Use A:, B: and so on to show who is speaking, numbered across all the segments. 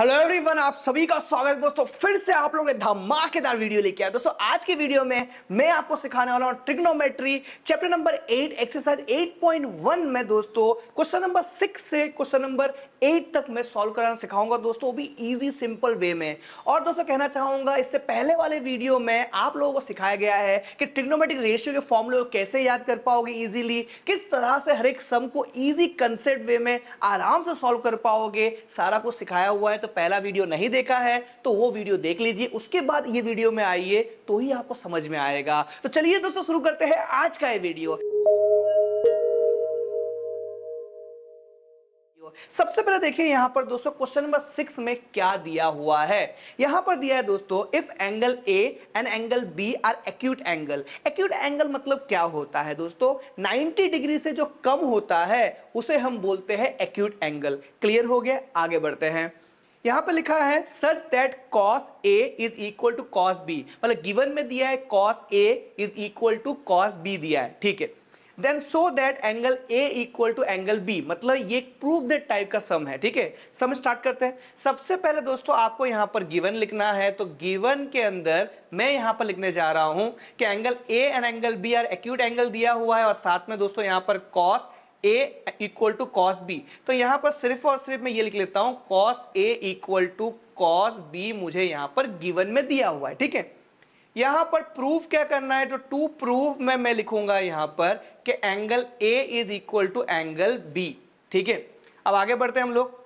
A: hello everyone आप सभी का स्वागत है दोस्तों फिर से आप लोग धमाकेदार वीडियो लेके आए दोस्तों आज के वीडियो में मैं आपको सिखाने वाला हूँ trigonometry chapter number eight exercise 8.1 में दोस्तों क्वेश्चन नंबर सिक्स से क्वेश्चन नंबर एट तक मैं सॉल्व कराना सिखाऊंगा दोस्तों वो भी इजी सिंपल वे में और दोस्तों कहना चाहूंगा इससे पहले वाले वीडियो में आप लोगों को सिखाया गया है कि ट्रिग्नोमेटिक रेशियो के फॉर्मुले को कैसे याद कर पाओगे इजीली किस तरह से हर एक सम को इजी कंसेप्ट वे में आराम से सॉल्व कर पाओगे सारा कुछ सिखाया हुआ है तो पहला वीडियो नहीं देखा है तो वो वीडियो देख लीजिए उसके बाद ये वीडियो में आइए तो ही आपको समझ में आएगा तो चलिए दोस्तों शुरू करते हैं आज का ये वीडियो सबसे पहले देखिए यहां पर दोस्तों क्वेश्चन नंबर सिक्स में क्या दिया हुआ है यहां पर दिया है दोस्तों if angle A and angle B are acute angle acute angle मतलब क्या होता है दोस्तों 90 डिग्री से जो कम होता है उसे हम बोलते हैं एक्यूट एंगल क्लियर हो गया आगे बढ़ते हैं यहां पर लिखा है such that cos A is equal to cos B मतलब गिवन में दिया है cos A is equal to cos B दिया है ठीक है then so that angle A equal to angle B मतलब ये प्रूफ दैट टाइप का सम है ठीक है सम स्टार्ट करते हैं सबसे पहले दोस्तों आपको यहाँ पर गिवन लिखना है तो गिवन के अंदर मैं यहां पर लिखने जा रहा हूं कि angle A and angle B are acute angle दिया हुआ है और साथ में दोस्तों यहाँ पर cos A equal to cos B तो यहाँ पर सिर्फ और सिर्फ मैं ये लिख लेता हूँ cos A equal to cos B मुझे यहाँ पर गिवन में दिया हुआ है ठीक है यहां पर प्रूफ क्या करना है तो टू प्रूफ में मैं लिखूंगा यहां पर कि angle A is equal to angle B ठीक है अब आगे बढ़ते हैं हम लोग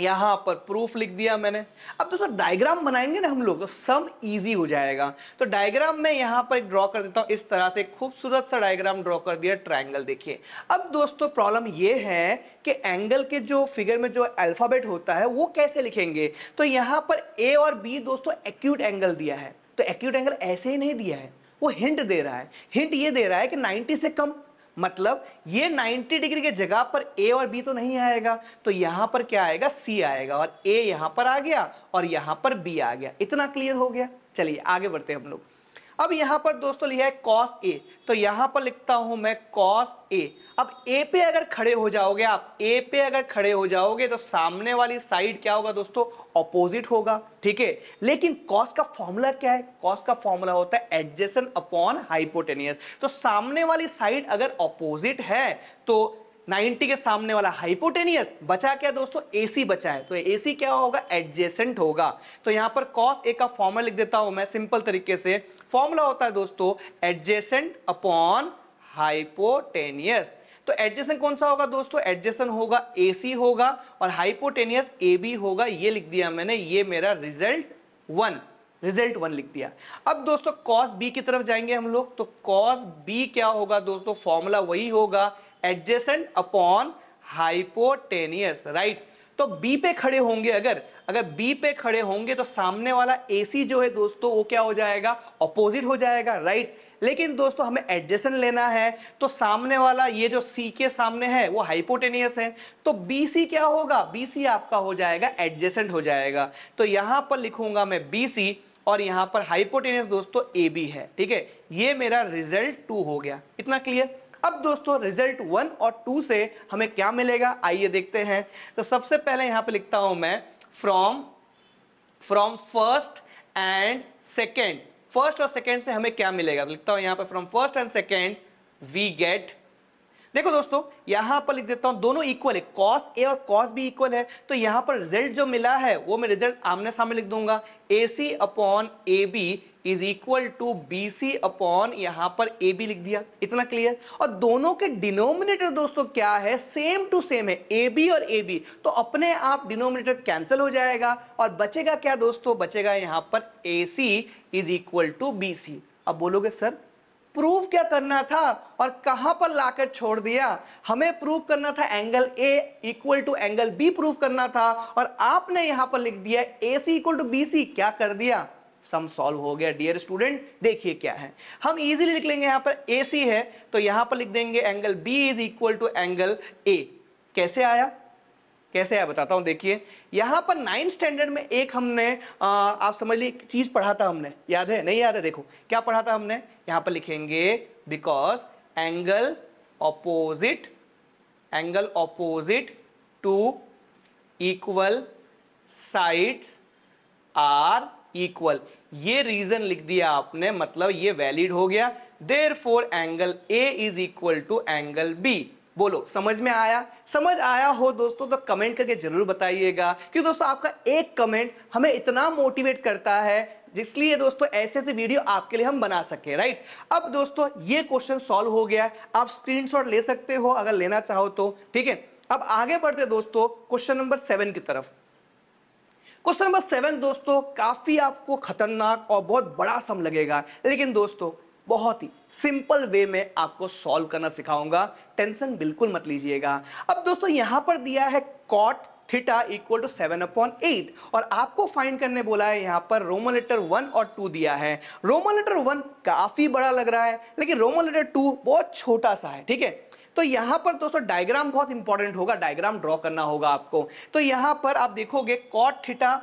A: यहां पर प्रूफ लिख दिया मैंने अब दोस्तों डायग्राम बनाएंगे ना हम लोग तो सम इजी हो जाएगा तो डायग्राम में यहाँ पर ड्रॉ कर देता हूँ इस तरह से खूबसूरत सा डायग्राम ड्रॉ कर दिया ट्रायंगल देखिए अब दोस्तों प्रॉब्लम ये है कि एंगल के जो फिगर में जो अल्फ़ाबेट होता है वो कैसे लिखेंगे तो यहां पर ए और बी दोस्तों एक्यूट एंगल दिया है तो एक्यूट एंगल ऐसे ही नहीं दिया है वो हिंट दे रहा है हिंट ये दे रहा है कि 90 से कम मतलब ये 90 डिग्री के जगह पर ए और बी तो नहीं आएगा तो यहां पर क्या आएगा सी आएगा और ए यहां पर आ गया और यहां पर बी आ गया इतना क्लियर हो गया चलिए आगे बढ़ते हैं हम लोग अब यहां पर दोस्तों लिया है कॉस ए तो यहां पर लिखता हूं मैं कॉस ए अब ए पे अगर खड़े हो जाओगे आप ए पे अगर खड़े हो जाओगे तो सामने वाली साइड क्या होगा दोस्तों ऑपोजिट होगा ठीक है लेकिन कॉस का फॉर्मूला क्या है कॉस का फॉर्मूला होता है एडजेसन अपॉन हाइपोटेनियस तो सामने वाली साइड अगर ऑपोजिट है तो 90 के सामने वाला हाइपोटेनियस बचा क्या दोस्तों एसी बचा है तो एसी क्या होगा एडजेसेंट होगा तो यहां पर कॉस ए का फॉर्मूला लिख देता हूं मैं सिंपल तरीके से फॉर्मूला होता है दोस्तों एडजेसेंट अपॉन हाइपोटेनियस तो एडजेसन कौन सा होगा दोस्तों एडजेसन होगा एसी होगा और हाइपोटेनियस ए बी होगा ये लिख दिया मैंने ये मेरा रिजल्ट वन रिजल्ट वन लिख दिया अब दोस्तों कॉस बी की तरफ जाएंगे हम लोग तो कॉस बी क्या होगा दोस्तों फॉर्मूला वही होगा एडजेसेंट अपॉन हाइपोटेनियस राइट तो बी पे खड़े होंगे अगर अगर बी पे खड़े होंगे तो सामने वाला सी जो है दोस्तों वो क्या हो जाएगा अपोजिट हो जाएगा राइट लेकिन दोस्तों हमें एडजेसन लेना है तो सामने वाला ये जो सी के सामने है वो हाइपोटेनियस है तो बी सी क्या होगा बी सी आपका हो जाएगा एडजेसेंट हो जाएगा तो यहां पर लिखूंगा मैं बी सी और यहां पर हाइपोटेनियस दोस्तों ए बी है ठीक है ये मेरा रिजल्ट टू हो गया इतना क्लियर अब दोस्तों रिजल्ट वन और टू से हमें क्या मिलेगा आइए देखते हैं तो सबसे पहले यहां पे लिखता हूं मैं from from first and second first और सेकेंड से हमें क्या मिलेगा लिखता हूं यहां पर from first and second we get देखो दोस्तों यहां पर लिख देता हूं दोनों इक्वल है कॉस ए और कॉस बी इक्वल है तो यहां पर रिजल्ट जो मिला है वो मैं रिजल्ट आमने सामने लिख दूंगा A C upon A B is equal to B C upon यहां पर ए बी लिख दिया इतना क्लियर और दोनों के डिनोमिनेटर दोस्तों क्या है सेम टू सेम है ए बी और ए बी तो अपने आप डिनोमिनेटर कैंसिल हो जाएगा और बचेगा क्या दोस्तों बचेगा यहां पर A C is equal to B C अब बोलोगे सर प्रूव क्या करना था और कहां पर लाकर छोड़ दिया हमें प्रूव करना था angle A equal to angle B prove करना था और आपने यहां पर लिख दिया A C equal to B C क्या कर दिया सम सॉल्व हो गया डियर स्टूडेंट देखिए क्या है हम इजीली लिख लेंगे यहां पर ए सी है तो यहां पर लिख देंगे angle B is equal to angle A कैसे आया कैसे है बताता हूँ देखिए यहाँ पर नाइन्थ स्टैंडर्ड में एक हमने आ, आप समझ ली चीज़ पढ़ा था हमने याद है नहीं याद है देखो क्या पढ़ा था हमने यहाँ पर लिखेंगे because angle opposite angle opposite to equal sides are equal ये रीजन लिख दिया आपने मतलब ये वैलिड हो गया therefore angle A is equal to angle B बोलो समझ में आया समझ आया हो दोस्तों तो कमेंट करके जरूर बताइएगा क्योंकि दोस्तों आपका एक कमेंट हमें इतना मोटिवेट करता है जिसलिए दोस्तों ऐसे ऐसे वीडियो आपके लिए हम बना सके राइट अब दोस्तों ये क्वेश्चन सॉल्व हो गया आप स्क्रीनशॉट ले सकते हो अगर लेना चाहो तो ठीक है अब आगे बढ़ते दोस्तों क्वेश्चन नंबर सेवन की तरफ क्वेश्चन नंबर सेवन दोस्तों काफी आपको खतरनाक और बहुत बड़ा सम लगेगा लेकिन दोस्तों बहुत ही सिंपल वे में आपको सॉल्व करना सिखाऊंगा टेंशन बिल्कुल मत लीजिएगा अब दोस्तों यहां पर दिया है cot theta equal to seven upon eight और आपको फाइंड करने बोला है यहाँ पर रोमन लेटर वन और टू दिया है रोमन लेटर वन काफी बड़ा लग रहा है लेकिन रोमन लेटर टू बहुत छोटा सा है ठीक है तो यहां पर दोस्तों डायग्राम बहुत इंपॉर्टेंट होगा डायग्राम ड्रॉ करना होगा आपको तो यहां पर आप देखोगे cot theta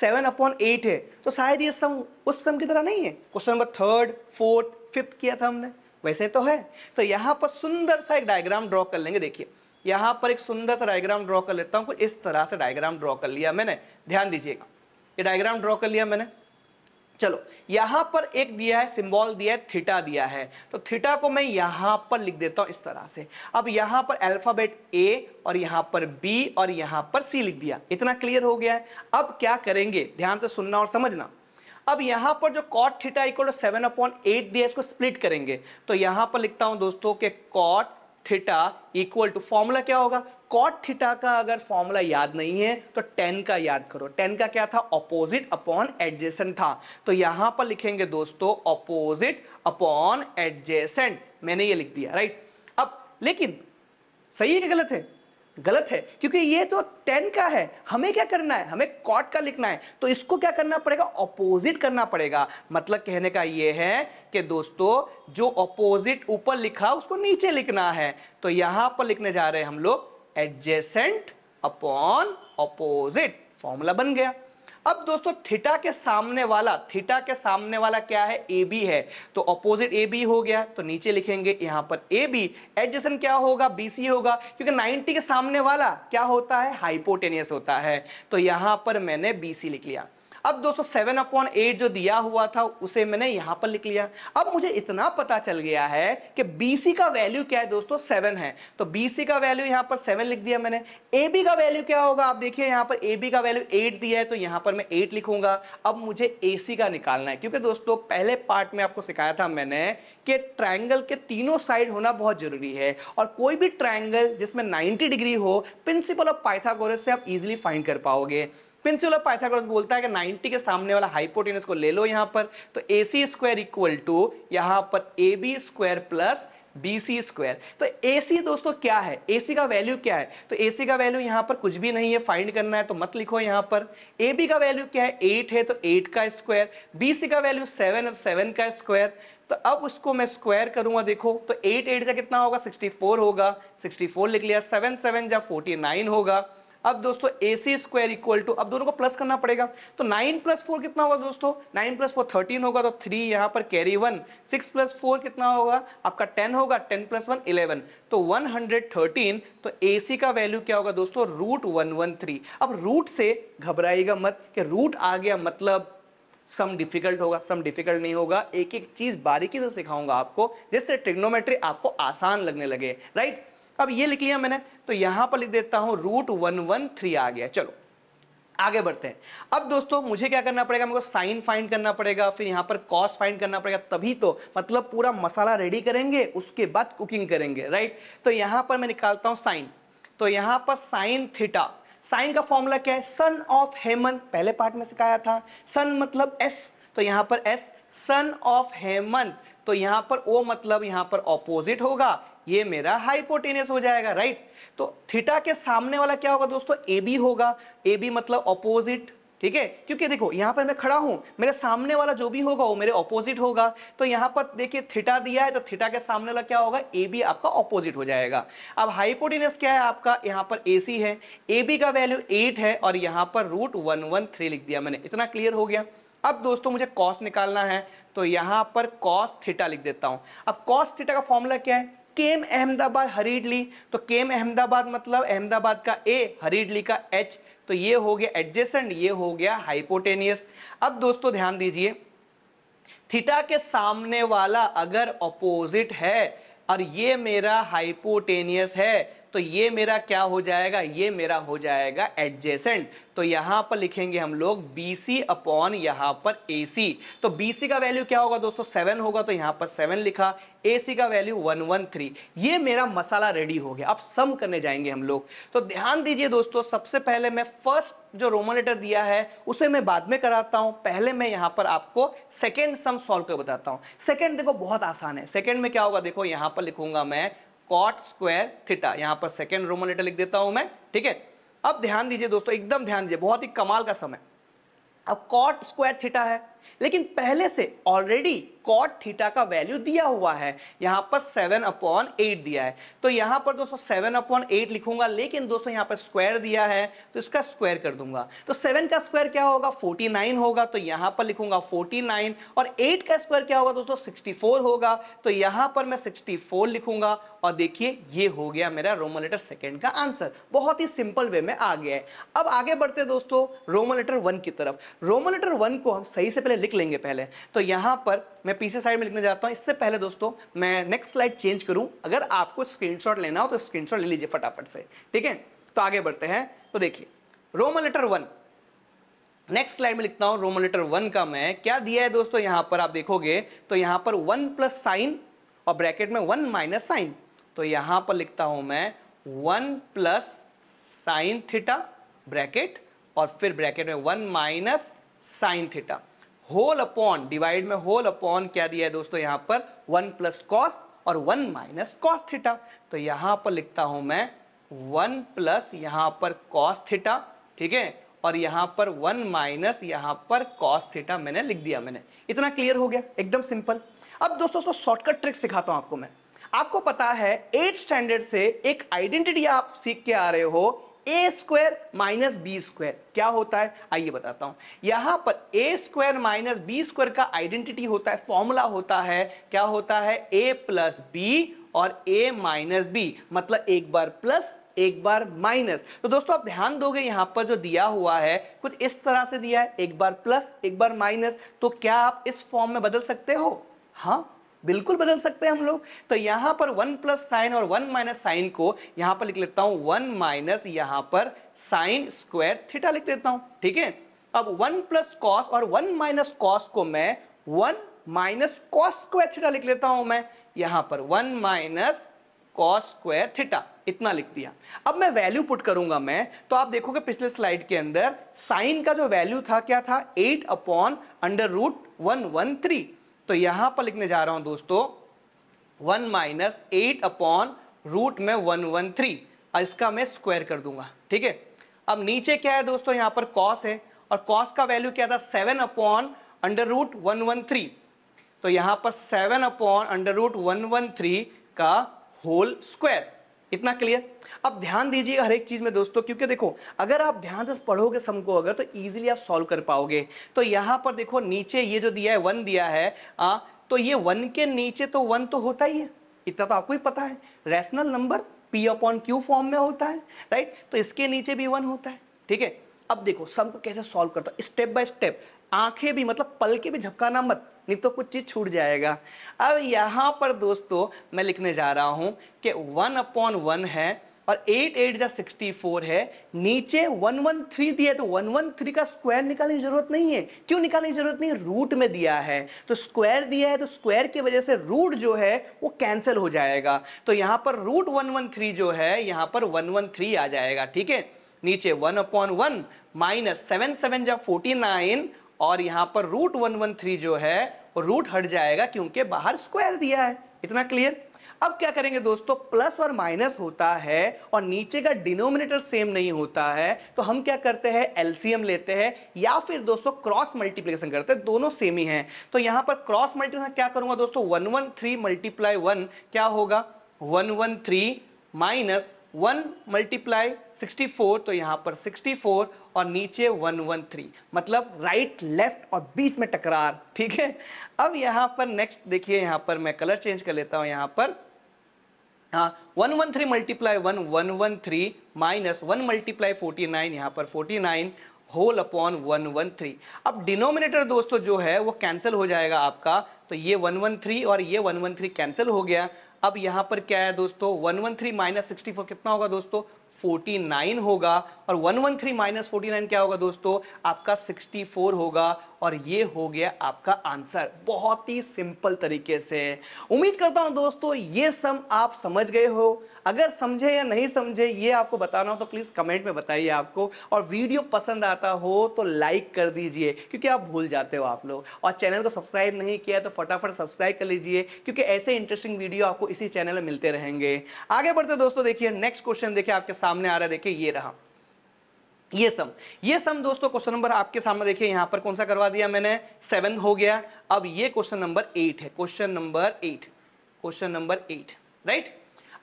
A: seven upon eight है तो शायद ये सम उस सम की तरह नहीं है question number third fourth fifth किया था हमने वैसे तो है तो यहाँ पर सुंदर सा एक डायग्राम ड्रॉ कर लेंगे देखिए यहाँ पर एक सुंदर सा डायग्राम ड्रॉ कर लेता हूँ इस तरह से डायग्राम ड्रॉ कर लिया मैंने ध्यान दीजिएगा ये डायग्राम ड्रॉ कर लिया मैंने चलो यहाँ पर एक दिया है सिंबल दिया है थीटा दिया है तो थीटा को मैं यहाँ पर लिख देता हूँ इस तरह से अब यहाँ पर अल्फाबेट ए और यहाँ पर बी और यहाँ पर सी लिख दिया इतना क्लियर हो गया है अब क्या करेंगे ध्यान से सुनना और समझना अब यहां पर जो cot theta equal to seven upon eight दिया इसको स्प्लिट करेंगे तो यहां पर लिखता हूं दोस्तों के cot theta equal to formula क्या होगा कॉट थीटा का अगर फॉर्मूला याद नहीं है तो टेन का याद करो टेन का क्या था अपोजिट अपॉन एडजेसेंट था तो यहां पर लिखेंगे दोस्तों अपोजिट अपॉन एडजेसेंट मैंने ये लिख दिया राइट अब लेकिन सही है कि गलत है गलत है क्योंकि ये तो टेन का है हमें क्या करना है हमें कॉट का लिखना है तो इसको क्या करना पड़ेगा ऑपोजिट करना पड़ेगा मतलब कहने का ये है कि दोस्तों जो ऑपोजिट ऊपर लिखा उसको नीचे लिखना है तो यहां पर लिखने जा रहे हैं हम लोग एडजेसेंट अपॉन ऑपोजिट फॉर्मूला बन गया अब दोस्तों थीटा के सामने वाला थीटा के सामने वाला क्या है ए बी है तो अपोजिट ए बी हो गया तो नीचे लिखेंगे यहां पर ए बी एडजेसन क्या होगा बी सी होगा क्योंकि 90 के सामने वाला क्या होता है हाइपोटेनियस होता है तो यहां पर मैंने बी सी लिख लिया अब दोस्तों सेवन अपॉन एट जो दिया हुआ था उसे मैंने यहां पर लिख लिया अब मुझे इतना पता चल गया है कि BC का वैल्यू क्या है दोस्तों सेवन है तो बीसी का वैल्यू यहां पर सेवन लिख दिया मैंने AB का वैल्यू क्या होगा आप देखिए यहां पर AB का वैल्यू एट दिया है तो यहां पर मैं एट लिखूंगा अब मुझे AC का निकालना है क्योंकि दोस्तों पहले पार्ट में आपको सिखाया था मैंने कि ट्राइंगल के तीनों साइड होना बहुत जरूरी है और कोई भी ट्राइंगल जिसमें नाइनटी डिग्री हो प्रिंसिपल ऑफ पाइथागोरस से आप इजिली फाइंड कर पाओगे प्रिंसिपल ऑफ पाइथागोरस बोलता है कि 90 के सामने वाला हाइपोटेनस को ले लो यहां पर तो A C square equal to यहां पर A B square plus B C square तो ए सी दोस्तों क्या है ए सी का वैल्यू क्या है तो ए सी का वैल्यू यहां पर कुछ भी नहीं है फाइंड करना है तो मत लिखो यहां पर ए बी का वैल्यू क्या है एट है तो एट का स्क्वायर बी सी का वैल्यू सेवन है तो सेवन का स्क्वायर तो अब उसको मैं स्क्वायर करूंगा देखो तो एट एट जा कितना होगा सिक्सटी फोर होगा सिक्सटी फोर लिख लिया सेवन सेवन जा फोर्टी नाइन होगा अब दोस्तों A C square equal to अब दोनों को प्लस करना पड़ेगा तो नाइन प्लस फोर कितना होगा दोस्तों नाइन प्लस फोर थर्टीन होगा तो थ्री यहाँ पर carry one six plus four कितना होगा आपका टेन होगा टेन प्लस वन इलेवन तो वन हंड्रेड थर्टीन तो ए सी का वैल्यू क्या होगा दोस्तों रूट वन वन थ्री अब रूट से घबराइएगा मत कि रूट आ गया मतलब सम डिफिकल्ट होगा सम डिफिकल्ट नहीं होगा एक एक चीज बारीकी से सिखाऊंगा आपको जिससे ट्रिग्नोमेट्री आपको आसान लगने लगे राइट अब ये लिख लिया मैंने तो यहां पर लिख देता हूं रूट वन वन थ्री आ गया चलो आगे बढ़ते हैं अब दोस्तों मुझे क्या करना पड़ेगा मेरे को साइन फाइंड करना पड़ेगा फिर यहां पर कॉस फाइंड करना पड़ेगा तभी तो मतलब पूरा मसाला रेडी करेंगे उसके बाद कुकिंग करेंगे राइट तो यहां पर मैं निकालता हूँ साइन तो यहां पर साइन थीटा साइन का फॉर्मूला क्या है सन ऑफ हेमन पहले पार्ट में सिखाया था सन मतलब एस तो यहां पर एस सन ऑफ हेमन तो यहां पर ओ मतलब यहां पर ऑपोजिट होगा ये मेरा हाइपोटेनियस हो जाएगा राइट तो थीटा के सामने वाला क्या होगा दोस्तों ए बी होगा ए बी मतलब ऑपोजिट ठीक है क्योंकि देखो यहां पर मैं खड़ा हूं मेरे सामने वाला जो भी होगा वो मेरे ऑपोजिट होगा तो यहां पर देखिए थीटा दिया है तो थीटा के सामने वाला क्या होगा ए बी आपका ऑपोजिट हो जाएगा अब हाइपोटिनस क्या है आपका यहां पर ए सी है ए बी का वैल्यू एट है और यहां पर रूट वन वन थ्री लिख दिया मैंने इतना क्लियर हो गया अब दोस्तों मुझे कॉस निकालना है तो यहां पर कॉस थीटा लिख देता हूं अब कॉस थीटा का फॉर्मूला क्या है केम अहमदाबाद हरीडली तो केम अहमदाबाद मतलब अहमदाबाद का ए हरीडली का एच तो ये हो गया एडजेसेंट ये हो गया हाइपोटेनियस अब दोस्तों ध्यान दीजिए थीटा के सामने वाला अगर अपोजिट है और ये मेरा हाइपोटेनियस है तो ये मेरा क्या हो जाएगा ये मेरा हो जाएगा एडजेसेंट तो यहां पर लिखेंगे हम लोग बी सी अपॉन यहां पर ए सी तो बी सी का वैल्यू क्या होगा दोस्तों सेवन होगा तो यहां पर सेवन लिखा ए सी का वैल्यू वन वन थ्री ये मेरा मसाला रेडी हो गया अब सम करने जाएंगे हम लोग तो ध्यान दीजिए दोस्तों सबसे पहले मैं फर्स्ट जो रोमन लेटर दिया है उसे मैं बाद में कराता हूं पहले मैं यहां पर आपको सेकेंड सम सॉल्व कर बताता हूं सेकेंड देखो बहुत आसान है सेकेंड में क्या होगा देखो यहां पर लिखूंगा मैं कॉट स्क्वायर थीटा यहां पर सेकेंड रोमन लेटर लिख देता हूं मैं ठीक है अब ध्यान दीजिए दोस्तों एकदम ध्यान दीजिए बहुत ही कमाल का समय अब कॉट स्क्वायर थीटा है लेकिन पहले से ऑलरेडी कॉट थीटा का वैल्यू दिया हुआ है यहां पर सेवन अपॉन एट दिया है तो यहां पर दोस्तों सेवन अपॉन एट लिखूंगा लेकिन दोस्तों यहां पर स्क्वायर दिया है तो इसका स्क्वायर कर दूंगा तो सेवन का स्क्वायर क्या होगा फोर्टी नाइन होगा तो यहां पर लिखूंगा फोर्टी नाइन और एट का स्क्वायर क्या होगा दोस्तों सिक्सटी फोर होगा तो यहां पर मैं सिक्सटी फोर लिखूंगा और देखिए ये हो गया मेरा रोमन लेटर सेकेंड का आंसर बहुत ही सिंपल वे में आ गया है अब आगे बढ़ते दोस्तों रोमन लेटर वन की तरफ रोमन लेटर वन को हम सही से पहले पहले लिख लेंगे पहले तो यहाँ पर मैं पीछे साइड में लिखने जाता हूँ इससे पहले दोस्तों मैं नेक्स्ट स्लाइड चेंज करूँ अगर आपको स्क्रीनशॉट लेना हो तो स्क्रीनशॉट ले लीजिए फटाफट से ठीक है तो आगे बढ़ते हैं तो देखिए Roman letter one next slide में लिखता हूँ रोमन लेटर वन का मैं क्या दिया है दोस्तों यहाँ पर आप देखोगे तो यहाँ पर वन प्लस साइन और ब्रैकेट में वन माइनस साइन तो यहाँ पर लिखता हूँ मैं one plus sine theta bracket और फिर ब्रैकेट में one minus sine theta whole upon divide में होल अपॉन क्या दिया है दोस्तों यहां पर वन प्लस कॉस और वन माइनस कॉस थीटा तो यहां पर लिखता हूं मैं वन प्लस यहां पर कॉस थीटा ठीक है और यहां पर वन माइनस यहां पर कॉस थीटा मैंने लिख दिया मैंने इतना क्लियर हो गया एकदम सिंपल अब दोस्तों उसको शॉर्टकट ट्रिक सिखाता हूं आपको मैं आपको पता है एट स्टैंडर्ड से एक आइडेंटिटी आप सीख के आ रहे हो A square minus B square क्या होता है आइए बताता हूं यहां पर A square minus B square का आइडेंटिटी होता है फॉर्मूला होता है क्या होता है ए प्लस बी और ए माइनस बी मतलब एक बार प्लस एक बार माइनस तो दोस्तों आप ध्यान दोगे यहां पर जो दिया हुआ है कुछ इस तरह से दिया है एक बार प्लस एक बार माइनस तो क्या आप इस फॉर्म में बदल सकते हो हाँ बिल्कुल बदल सकते हैं हम लोग तो यहां पर वन प्लस साइन और वन माइनस साइन को यहां पर लिख लेता हूं वन माइनस यहां पर साइन स्क्वायर थीटा लिख लेता हूं ठीक है अब वन प्लस कॉस और वन माइनस कॉस को मैं one minus cos square theta लिख लेता हूं मैं यहां पर one minus cos square theta इतना लिख दिया अब मैं वैल्यू पुट करूंगा मैं तो आप देखोगे पिछले स्लाइड के अंदर साइन का जो वैल्यू था क्या था eight upon under root one one three तो यहां पर लिखने जा रहा हूं दोस्तों one minus eight upon root में वन वन थ्री इसका मैं स्क्वायर कर दूंगा ठीक है अब नीचे क्या है दोस्तों यहां पर कॉस है और कॉस का वैल्यू क्या था seven upon under root one one three तो यहां पर seven upon under root one one three का होल स्क्वायर इतना क्लियर अब ध्यान दीजिएगा हर एक चीज़ में दोस्तों क्योंकि देखो अगर आप ध्यान से पढ़ोगे सम को अगर तो इजीली आप सॉल्व कर पाओगे तो यहां पर देखो नीचे ये जो दिया है वन दिया है आ, तो ये वन के नीचे तो वन तो होता ही है इतना तो आपको ही पता है rational number P upon Q form में होता है राइट तो इसके नीचे भी वन होता है ठीक है अब देखो सम को कैसे सॉल्व करता स्टेप बाय स्टेप आंखें भी मतलब पल के भी झपकाना मत नहीं तो कुछ चीज़ छूट जाएगा अब यहाँ पर दोस्तों मैं लिखने जा रहा हूँ कि वन अपॉन वन है और एट एट जा सिक्सटी फोर है नीचे वन वन थ्री दिया है तो वन वन थ्री का स्क्वायर निकालने की जरूरत नहीं है क्यों निकालने की जरूरत नहीं रूट में दिया है तो स्क्वायर दिया है तो स्क्वायर की वजह से रूट जो है वो कैंसिल हो जाएगा तो यहाँ पर रूट वन वन थ्री जो है यहाँ पर वन वन थ्री आ जाएगा ठीक है नीचे one upon one minus seven seven जा फोर्टी नाइन और यहां पर रूट वन वन थ्री जो है वो रूट हट जाएगा क्योंकि बाहर स्क्वायर दिया है इतना क्लियर अब क्या करेंगे दोस्तों प्लस और माइनस होता है और नीचे का डिनोमिनेटर सेम नहीं होता है तो हम क्या करते हैं एलसीएम लेते हैं या फिर दोस्तों क्रॉस मल्टीप्लीकेशन करते हैं दोनों सेम ही हैं तो यहां पर क्रॉस मल्टीप्लिकेशन क्या करूंगा दोस्तों one one three multiply one क्या होगा one one three minus one multiply sixty four तो यहां पर सिक्सटी फोर और नीचे 113 मतलब राइट लेफ्ट और बीच में टकरार ठीक है अब यहां पर नेक्स्ट देखिए यहां पर मैं कलर चेंज कर लेता हूं यहां पर हाँ one one three multiply one one one three minus one multiply forty nine यहां पर forty nine whole upon one one three अब डिनोमिनेटर दोस्तों जो है वो कैंसिल हो जाएगा आपका तो ये वन वन थ्री और ये वन वन थ्री कैंसिल हो गया अब यहां पर क्या है दोस्तों one one three minus sixty four कितना होगा दोस्तों फोर्टी नाइन होगा और 113 माइनस नाइन क्या होगा दोस्तों आपका 64 होगा और ये हो गया आपका आंसर बहुत ही सिंपल तरीके से उम्मीद करता हूं दोस्तों ये सम आप समझ गए हो अगर समझे या नहीं समझे ये आपको बताना हो तो प्लीज़ कमेंट में बताइए आपको और वीडियो पसंद आता हो तो लाइक कर दीजिए क्योंकि आप भूल जाते हो आप लोग और चैनल को सब्सक्राइब नहीं किया तो फटाफट सब्सक्राइब कर लीजिए क्योंकि ऐसे इंटरेस्टिंग वीडियो आपको इसी चैनल में मिलते रहेंगे आगे बढ़ते दोस्तों देखिए नेक्स्ट क्वेश्चन देखिए आपके सामने आ रहा है देखिए ये रहा ये सम ये सम दोस्तों क्वेश्चन नंबर आपके सामने देखिए यहां पर कौन सा करवा दिया मैंने सेवन हो गया अब ये क्वेश्चन नंबर एट है question number eight question number eight right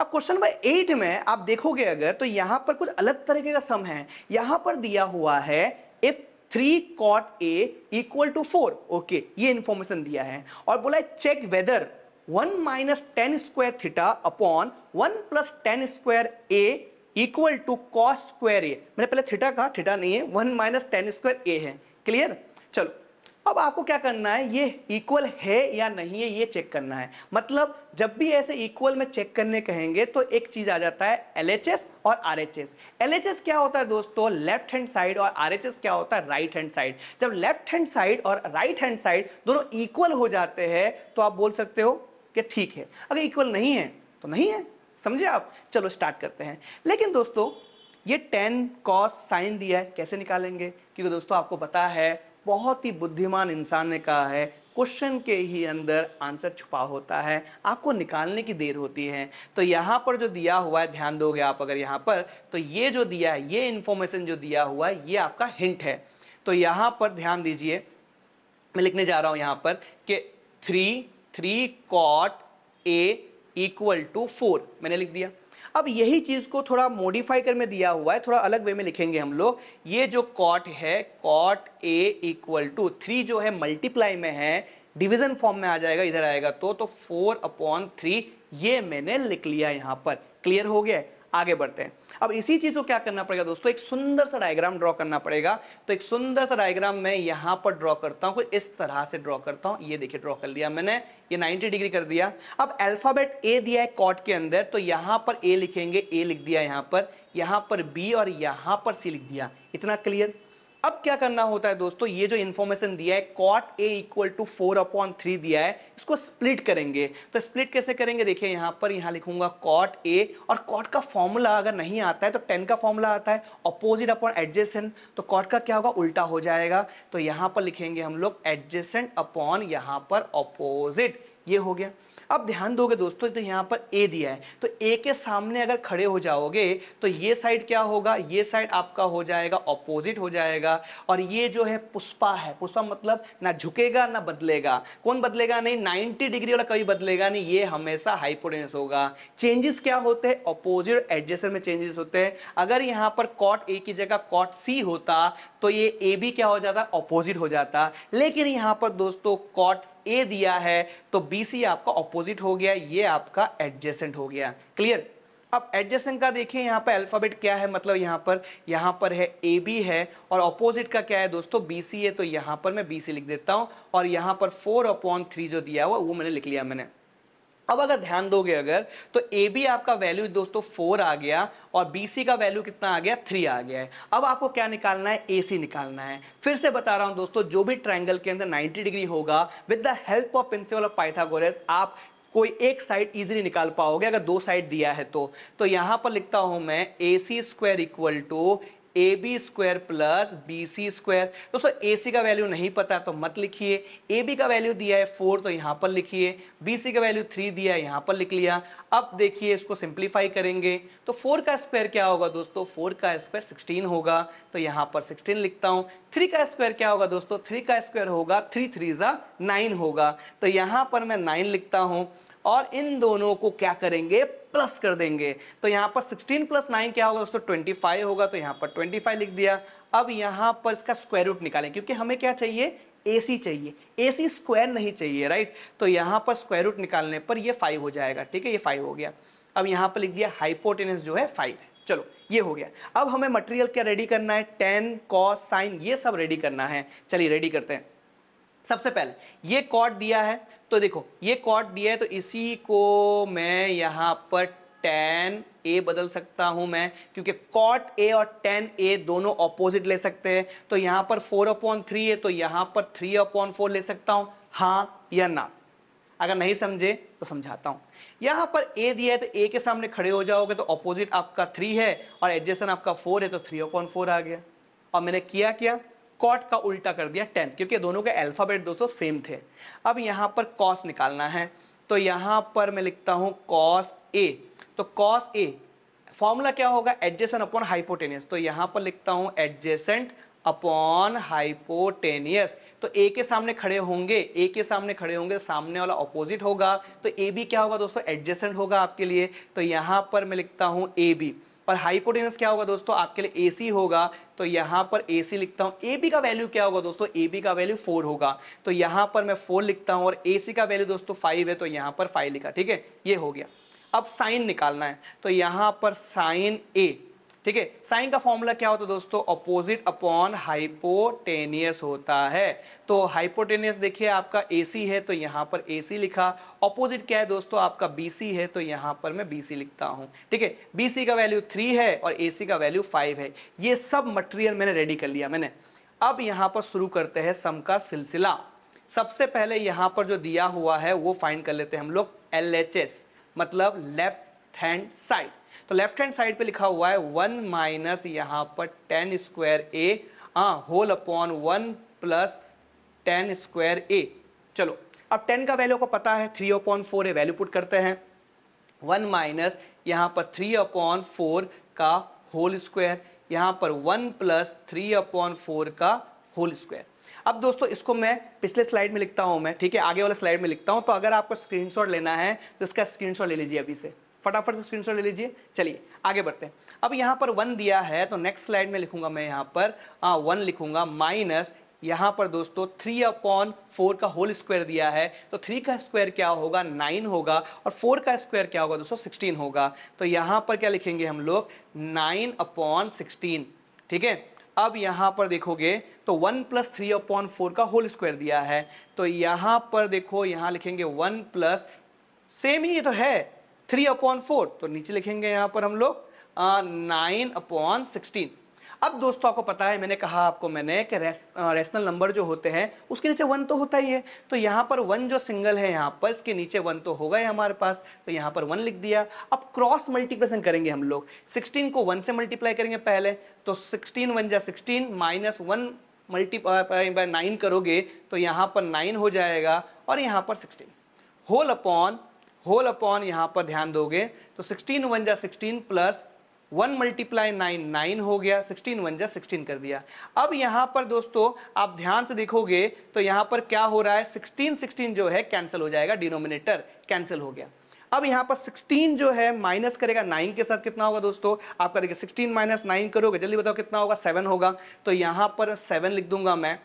A: अब क्वेश्चन नंबर एट में आप देखोगे अगर तो यहां पर कुछ अलग तरीके का सम है यहां पर दिया हुआ है if three cot A equal to four okay ये इंफॉर्मेशन दिया है और बोला check whether one minus tan square theta upon one plus ten square A equal to cos square A मैंने पहले थीटा कहा थीटा नहीं है one minus tan square A है क्लियर चलो अब आपको क्या करना है ये इक्वल है या नहीं है ये चेक करना है मतलब जब भी ऐसे इक्वल में चेक करने कहेंगे तो एक चीज आ जाता है एल और आर एच क्या होता है दोस्तों लेफ्ट हैंड साइड और आर क्या होता है राइट हैंड साइड जब लेफ्ट हैंड साइड और राइट हैंड साइड दोनों इक्वल हो जाते हैं तो आप बोल सकते हो कि ठीक है अगर इक्वल नहीं है तो नहीं है समझे आप चलो स्टार्ट करते हैं लेकिन दोस्तों ये टेन कॉस साइन दिया है कैसे निकालेंगे क्योंकि दोस्तों आपको पता है बहुत ही बुद्धिमान इंसान ने कहा है क्वेश्चन के ही अंदर आंसर छुपा होता है आपको निकालने की देर होती है तो यहाँ पर जो दिया हुआ है ध्यान दोगे आप अगर यहाँ पर तो ये जो दिया है ये इन्फॉर्मेशन जो दिया हुआ है ये आपका हिंट है तो यहाँ पर ध्यान दीजिए मैं लिखने जा रहा हूँ यहाँ पर कि three three cot A equal to four मैंने लिख दिया अब यही चीज़ को थोड़ा मॉडिफाई कर में दिया हुआ है थोड़ा अलग वे में लिखेंगे हम लोग ये जो कॉट है cot A equal to three जो है मल्टीप्लाई में है डिवीजन फॉर्म में आ जाएगा इधर आएगा तो तो फोर अपॉन थ्री ये मैंने लिख लिया यहां पर क्लियर हो गया आगे बढ़ते हैं अब इसी चीज को क्या करना पड़ेगा दोस्तों एक सुंदर सा डायग्राम ड्रॉ करना पड़ेगा तो एक सुंदर सा डायग्राम मैं यहां पर ड्रॉ करता हूं इस तरह से ड्रॉ करता हूं ये देखिए ड्रॉ कर लिया मैंने ये 90 डिग्री कर दिया अब अल्फाबेट ए दिया है कॉट के अंदर तो यहां पर ए लिखेंगे ए लिख दिया यहां पर यहां पर बी और यहां पर सी लिख दिया इतना क्लियर अब क्या करना होता है दोस्तों ये जो इन्फॉर्मेशन दिया है cot A equal to four upon three दिया है इसको स्प्लिट करेंगे तो स्प्लिट कैसे करेंगे देखिए यहाँ पर यहाँ लिखूंगा कॉट ए और कॉट का फॉर्मूला अगर नहीं आता है तो टेन का फॉर्मूला आता है अपोजिट अपॉन एडजेसेंट तो कॉट का क्या होगा उल्टा हो जाएगा तो यहाँ पर लिखेंगे हम लोग एडजेसेंट अपॉन यहाँ पर अपोजिट ये हो गया अब ध्यान दोगे दोस्तों तो यहाँ पर ए दिया है तो ए के सामने अगर खड़े हो जाओगे तो ये साइड क्या होगा ये साइड आपका हो जाएगा ऑपोजिट हो जाएगा और ये जो है पुष्पा है पुष्पा मतलब ना झुकेगा ना बदलेगा कौन बदलेगा नहीं नाइनटी डिग्री वाला कभी बदलेगा नहीं ये हमेशा हाइपोटेंस होगा चेंजेस क्या होते हैं ऑपोजिट एडजेसर में चेंजेस होते हैं अगर यहाँ पर कॉट ए की जगह कॉट सी होता तो ये ए भी क्या हो जाता ऑपोजिट हो जाता लेकिन यहाँ पर दोस्तों कॉट ए दिया है तो बी सी आपका ऑपोजिट हो गया ये आपका एडजेसेंट हो गया क्लियर अब एडजेसेंट का देखिए यहाँ पर अल्फ़ाबेट क्या है मतलब यहाँ पर यहाँ पर है ए बी है और ऑपोजिट का क्या है दोस्तों बी सी है तो यहाँ पर मैं बी सी लिख देता हूँ और यहाँ पर फोर अपॉन थ्री जो दिया हुआ वो मैंने लिख लिया मैंने अब अगर ध्यान दोगे अगर तो ए बी आपका वैल्यू दोस्तों फोर आ गया और बी सी का वैल्यू कितना आ गया थ्री आ गया है अब आपको क्या निकालना है ए सी निकालना है फिर से बता रहा हूं दोस्तों जो भी ट्राइंगल के अंदर 90 डिग्री होगा with the help of principle of Pythagoras आप कोई एक साइड इजीली निकाल पाओगे अगर दो साइड दिया है तो तो यहां पर लिखता हूं मैं A C square equal to A B square plus B C square दोस्तों ए सी का वैल्यू नहीं पता तो मत लिखिए ए बी का वैल्यू दिया है फोर तो यहाँ पर लिखिए बी सी का वैल्यू थ्री दिया है यहाँ पर लिख लिया अब देखिए इसको सिंप्लीफाई करेंगे तो फोर का स्क्वायर क्या होगा दोस्तों फोर का स्क्वायर सिक्सटीन होगा तो यहाँ पर सिक्सटीन लिखता हूँ थ्री का स्क्वायर क्या होगा दोस्तों थ्री का स्क्वायर होगा थ्री थ्री ज़ा नाइन होगा तो यहाँ पर मैं नाइन लिखता हूँ और इन दोनों को क्या करेंगे प्लस कर देंगे तो यहाँ पर 16 प्लस नाइन क्या होगा दोस्तों 25 होगा तो यहाँ पर 25 लिख दिया अब यहाँ पर इसका स्क्वायर रूट निकालें क्योंकि हमें क्या चाहिए एसी चाहिए एसी स्क्वायर नहीं चाहिए राइट तो यहाँ पर स्क्वायर रूट निकालने पर ये फाइव हो जाएगा ठीक है ये फाइव हो गया अब यहाँ पर लिख दिया हाइपोटेनस जो है फाइव है चलो ये हो गया अब हमें मटेरियल क्या रेडी करना है टेन कॉस साइन ये सब रेडी करना है चलिए रेडी करते हैं सबसे पहले ये कॉट दिया है तो देखो ये कॉट दिया है तो इसी को मैं यहां पर टेन ए बदल सकता हूं मैं क्योंकि कॉट ए और टेन ए दोनों ऑपोजिट ले सकते हैं तो यहां पर फोर अपॉन थ्री है तो यहां पर थ्री अपॉन फोर ले सकता हूं हाँ या ना अगर नहीं समझे तो समझाता हूं यहां पर ए दिया है तो ए के सामने खड़े हो जाओगे तो ऑपोजिट आपका थ्री है और एडजेसन आपका फोर है तो थ्री अपॉन फोर आ गया और मैंने किया क्या कॉट का उल्टा कर दिया टेन क्योंकि दोनों के अल्फ़ाबेट दोस्तों सेम थे अब यहाँ पर कॉस निकालना है तो यहाँ पर मैं लिखता हूँ कॉस ए तो कॉस ए फॉर्मूला क्या होगा एडजेसेंट अपॉन हाइपोटेनियस तो यहाँ पर लिखता हूँ एडजेसेंट अपॉन हाइपोटेनियस तो ए के सामने खड़े होंगे ए के सामने खड़े होंगे सामने वाला ऑपोजिट होगा तो ए बी क्या होगा दोस्तों एडजेसेंट होगा आपके लिए तो यहाँ पर मैं लिखता हूँ ए बी पर हाइपोटेनस क्या होगा दोस्तों आपके लिए ए होगा तो यहाँ पर ए लिखता हूँ ए का वैल्यू क्या होगा दोस्तों ए का वैल्यू फोर होगा तो यहाँ पर मैं फोर लिखता हूँ और ए का वैल्यू दोस्तों फाइव है तो यहाँ पर फाइव लिखा ठीक है ये हो गया अब साइन निकालना है तो यहाँ पर साइन ए ठीक है साइन का फॉर्मूला क्या होता है दोस्तों अपोजिट अपॉन हाइपोटेनियस होता है तो हाइपोटेनियस देखिए आपका एसी है तो यहाँ पर एसी लिखा अपोजिट क्या है दोस्तों आपका बीसी है तो यहाँ पर मैं बीसी लिखता हूँ ठीक है बीसी का वैल्यू थ्री है और एसी का वैल्यू फाइव है ये सब मटेरियल मैंने रेडी कर लिया मैंने अब यहाँ पर शुरू करते हैं सम का सिलसिला सबसे पहले यहाँ पर जो दिया हुआ है वो फाइंड कर लेते हैं हम लोग एल मतलब लेफ्ट हैंड साइड तो लेफ्ट हैंड साइड पे लिखा हुआ है वन माइनस यहां पर टेन स्क्वायर ए हाँ whole upon one plus ten square A चलो अब टेन का वैल्यू को पता है three upon four A value put करते हैं वन माइनस यहाँ पर थ्री अपॉन फोर का होल स्क्वायर यहाँ पर one plus three upon four का होल स्क्वायर अब दोस्तों इसको मैं पिछले स्लाइड में लिखता हूँ मैं ठीक है आगे वाले स्लाइड में लिखता हूँ तो अगर आपको स्क्रीनशॉट लेना है तो इसका स्क्रीनशॉट ले लीजिए अभी से फटाफट से स्क्रीनशॉट ले लीजिए चलिए आगे बढ़ते हैं अब यहाँ पर वन दिया है तो नेक्स्ट स्लाइड में लिखूंगा मैं यहाँ पर आ, वन लिखूंगा माइनस यहाँ पर दोस्तों थ्री अपॉन फोर का होल स्क्वायर दिया है तो थ्री का स्क्वायर क्या होगा नाइन होगा और फोर का स्क्वायर क्या होगा दोस्तों सिक्सटीन होगा तो यहाँ पर क्या लिखेंगे हम लोग नाइन अपॉन सिक्सटीन ठीक है अब यहाँ पर देखोगे तो one plus three upon four का होल स्क्वायर दिया है तो यहाँ पर देखो यहाँ लिखेंगे वन प्लस सेम ही तो है थ्री अपॉन फोर तो नीचे लिखेंगे यहाँ पर हम लोग नाइन अपॉन सिक्सटीन अब दोस्तों आपको पता है मैंने कहा आपको मैंने कि रेशनल नंबर जो होते हैं उसके नीचे वन तो होता ही है तो यहाँ पर वन जो सिंगल है यहाँ पर इसके नीचे वन तो होगा ही हमारे पास तो यहाँ पर वन लिख दिया अब क्रॉस मल्टीप्लेसन करेंगे हम लोग सिक्सटीन को वन से मल्टीप्लाई करेंगे पहले तो सिक्सटीन वन जा sixteen minus one multiply by nine करोगे तो यहाँ पर नाइन हो जाएगा और यहाँ पर sixteen whole upon whole upon यहाँ पर ध्यान दोगे तो सिक्सटीन वन जा sixteen plus one multiply nine nine हो गया सिक्सटीन वन जा सिक्सटीन कर दिया अब यहाँ पर दोस्तों आप ध्यान से देखोगे तो यहाँ पर क्या हो रहा है सिक्सटीन सिक्सटीन जो है कैंसिल हो जाएगा डिनोमिनेटर कैंसिल हो गया अब यहाँ पर 16 जो है माइनस करेगा 9 के साथ कितना होगा दोस्तों आपका देखिए 16 माइनस नाइन करोगे जल्दी बताओ कितना होगा 7 होगा तो यहाँ पर 7 लिख दूंगा मैं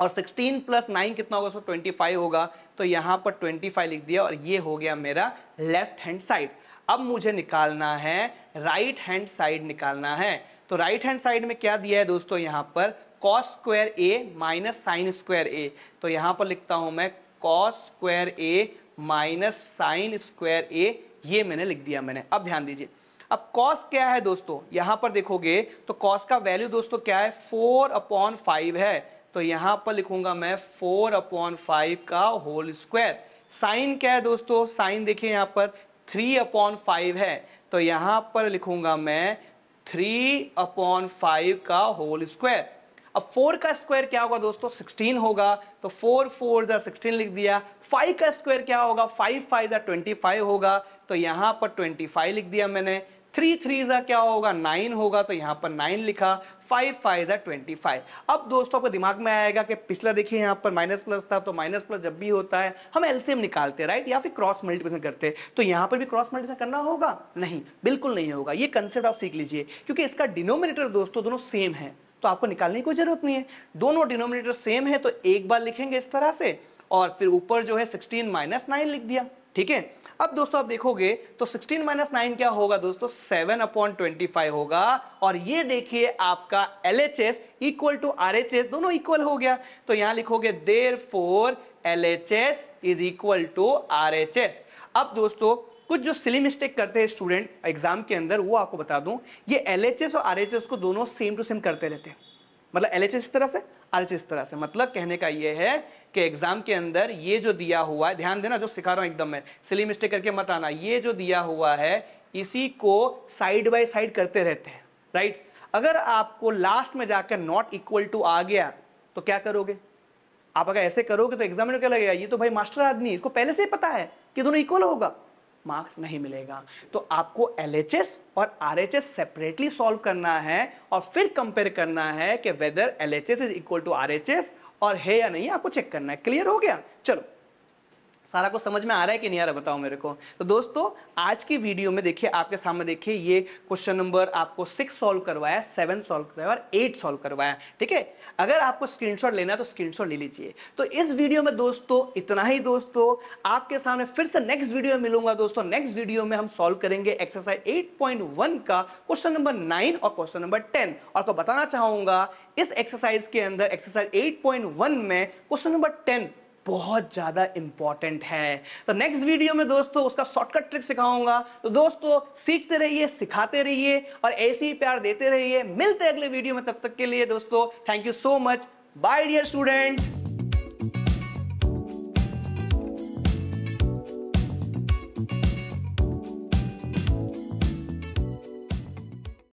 A: और 16 प्लस नाइन कितना होगा सो 25 होगा तो यहाँ पर 25 लिख दिया और ये हो गया मेरा लेफ्ट हैंड साइड अब मुझे निकालना है राइट हैंड साइड निकालना है तो राइट हैंड साइड में क्या दिया है दोस्तों यहाँ पर cos square A minus sine square A तो यहाँ पर लिखता हूँ मैं cos square A minus sine square A ये मैंने लिख दिया मैंने अब ध्यान दीजिए अब कॉस क्या है दोस्तों यहाँ पर देखोगे तो कॉस का वैल्यू दोस्तों क्या है फोर अपॉन फाइव है तो यहां पर लिखूंगा मैं फोर अपॉन फाइव का होल स्क्वायर साइन क्या है दोस्तों साइन देखिए यहां पर थ्री अपॉन फाइव है तो यहां पर लिखूंगा मैं थ्री अपॉन फाइव का होल स्क्वायर अब फोर का स्क्वायर क्या होगा दोस्तों सिक्सटीन होगा तो फोर फोर जा सिक्सटीन लिख दिया फाइव का स्क्वायर क्या होगा फाइव फाइव जा ट्वेंटी फाइव होगा तो यहां पर ट्वेंटी फाइव लिख दिया मैंने थ्री थ्री जा क्या होगा नाइन होगा तो यहां पर नाइन लिखा फाइव फाइव है ट्वेंटी फाइव अब दोस्तों आपको दिमाग में आएगा कि पिछला देखिए यहाँ पर माइनस प्लस था तो माइनस प्लस जब भी होता है हम एलसीएम निकालते हैं राइट या फिर क्रॉस मल्टीप्लेसन करते हैं तो यहाँ पर भी क्रॉस मल्टीप्लेसन करना होगा नहीं बिल्कुल नहीं होगा ये कंसेप्ट आप सीख लीजिए क्योंकि इसका डिनोमिनेटर दोस्तों दोनों सेम है तो आपको निकालने की कोई जरूरत नहीं है दोनों डिनोमिनेटर सेम है तो एक बार लिखेंगे इस तरह से और फिर ऊपर जो है सिक्सटीन माइनस नाइन लिख दिया ठीक है अब दोस्तों आप देखोगे तो 16 माइनस नाइन क्या होगा दोस्तों 7 अपॉन 25 होगा और ये देखिए आपका L H S equal to R H S दोनों इक्वल हो गया तो यहां लिखोगे therefore L H S is equal to R H S अब दोस्तों कुछ जो सिली मिस्टेक करते हैं स्टूडेंट एग्जाम के अंदर वो आपको बता दूं ये एल एच एस और आर एच एस को दोनों सेम टू सेम करते रहते हैं मतलब एल एच एस इस तरह से आर एच एस इस तरह से मतलब कहने का ये है कि एग्जाम के अंदर ये जो दिया हुआ है ध्यान देना जो सिखा रहा हूं एकदम मैं सिली मिस्टेक करके मत आना ये जो दिया हुआ है इसी को साइड बाय साइड करते रहते हैं राइट अगर आपको लास्ट में जाकर नॉट इक्वल टू आ गया तो क्या करोगे आप अगर ऐसे करोगे तो एग्जामिनर क्या लगेगा ये तो भाई मास्टर आदमी इसको पहले से ही पता है कि दोनों इक्वल होगा मार्क्स नहीं मिलेगा तो आपको एल और आर सेपरेटली सॉल्व करना है और फिर कंपेयर करना है कि whether L is equal to R और है या नहीं आपको चेक करना है क्लियर हो गया चलो सारा को समझ में आ रहा है कि नहीं आ रहा बताओ मेरे को तो दोस्तों आज की वीडियो में देखिए आपके सामने देखिए ये क्वेश्चन नंबर आपको सिक्स सॉल्व करवाया सेवन सॉल्व करवाया और एट सॉल्व करवाया ठीक है अगर आपको स्क्रीनशॉट लेना है तो स्क्रीनशॉट ले लीजिए तो इस वीडियो में दोस्तों इतना ही दोस्तों आपके सामने फिर से नेक्स्ट वीडियो में मिलूंगा दोस्तों नेक्स्ट वीडियो में हम सॉल्व करेंगे एक्सरसाइज एट का क्वेश्चन नंबर नाइन और क्वेश्चन नंबर टेन और आपको बताना चाहूंगा इस एक्सरसाइज के अंदर एक्सरसाइज एट में क्वेश्चन नंबर टेन बहुत ज़्यादा इंपॉर्टेंट है तो नेक्स्ट वीडियो में दोस्तों उसका शॉर्टकट ट्रिक सिखाऊंगा तो दोस्तों सीखते रहिए सिखाते रहिए और ऐसे ही प्यार देते रहिए मिलते अगले वीडियो में तब तक के लिए दोस्तों thank you so much bye dear student